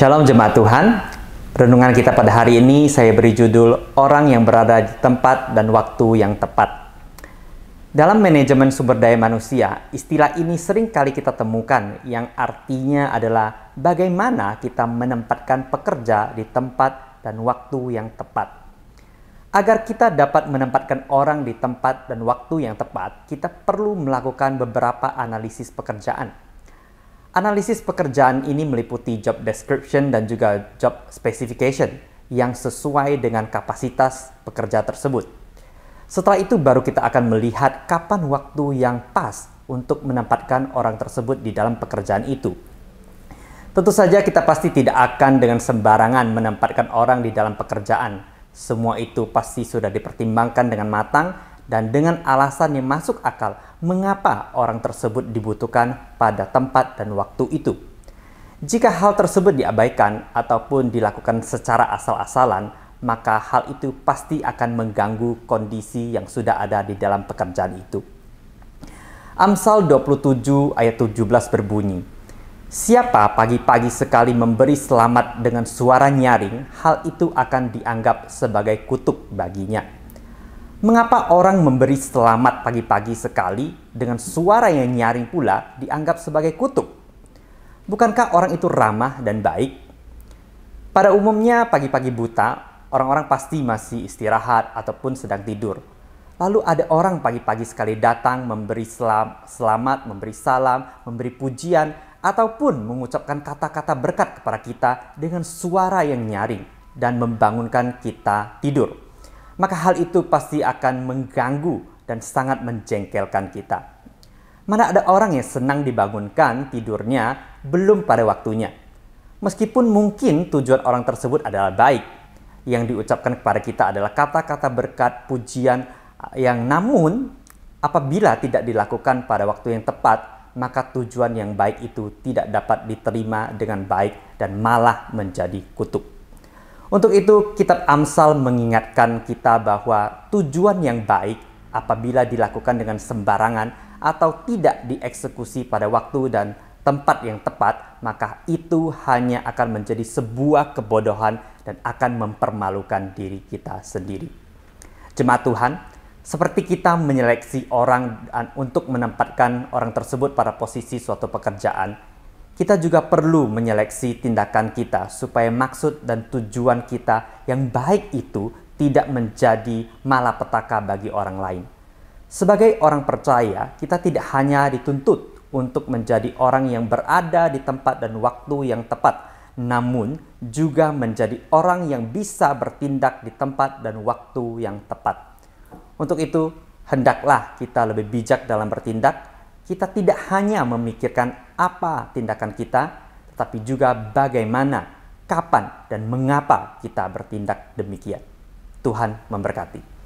Shalom jemaat Tuhan. Renungan kita pada hari ini saya beri judul Orang yang berada di tempat dan waktu yang tepat. Dalam manajemen sumber daya manusia, istilah ini sering kali kita temukan yang artinya adalah bagaimana kita menempatkan pekerja di tempat dan waktu yang tepat. Agar kita dapat menempatkan orang di tempat dan waktu yang tepat, kita perlu melakukan beberapa analisis pekerjaan. Analisis pekerjaan ini meliputi job description dan juga job specification yang sesuai dengan kapasitas pekerja tersebut. Setelah itu baru kita akan melihat kapan waktu yang pas untuk menempatkan orang tersebut di dalam pekerjaan itu. Tentu saja kita pasti tidak akan dengan sembarangan menempatkan orang di dalam pekerjaan. Semua itu pasti sudah dipertimbangkan dengan matang dan dengan alasan yang masuk akal mengapa orang tersebut dibutuhkan pada tempat dan waktu itu. Jika hal tersebut diabaikan ataupun dilakukan secara asal-asalan, maka hal itu pasti akan mengganggu kondisi yang sudah ada di dalam pekerjaan itu. Amsal 27 ayat 17 berbunyi, Siapa pagi-pagi sekali memberi selamat dengan suara nyaring, hal itu akan dianggap sebagai kutuk baginya. Mengapa orang memberi selamat pagi-pagi sekali dengan suara yang nyaring pula dianggap sebagai kutuk? Bukankah orang itu ramah dan baik? Pada umumnya pagi-pagi buta, orang-orang pasti masih istirahat ataupun sedang tidur. Lalu ada orang pagi-pagi sekali datang memberi selam, selamat, memberi salam, memberi pujian, ataupun mengucapkan kata-kata berkat kepada kita dengan suara yang nyaring dan membangunkan kita tidur maka hal itu pasti akan mengganggu dan sangat menjengkelkan kita. Mana ada orang yang senang dibangunkan tidurnya belum pada waktunya. Meskipun mungkin tujuan orang tersebut adalah baik, yang diucapkan kepada kita adalah kata-kata berkat, pujian eh, yang namun apabila tidak dilakukan pada waktu yang tepat, maka tujuan yang baik itu tidak dapat diterima dengan baik dan malah menjadi kutuk. Untuk itu, kitab Amsal mengingatkan kita bahwa tujuan yang baik apabila dilakukan dengan sembarangan atau tidak dieksekusi pada waktu dan tempat yang tepat, maka itu hanya akan menjadi sebuah kebodohan dan akan mempermalukan diri kita sendiri. Jemaat Tuhan, seperti kita menyeleksi orang untuk menempatkan orang tersebut pada posisi suatu pekerjaan, kita juga perlu menyeleksi tindakan kita supaya maksud dan tujuan kita yang baik itu tidak menjadi malapetaka bagi orang lain. Sebagai orang percaya, kita tidak hanya dituntut untuk menjadi orang yang berada di tempat dan waktu yang tepat, namun juga menjadi orang yang bisa bertindak di tempat dan waktu yang tepat. Untuk itu, hendaklah kita lebih bijak dalam bertindak, kita tidak hanya memikirkan apa tindakan kita, tetapi juga bagaimana, kapan, dan mengapa kita bertindak demikian. Tuhan memberkati.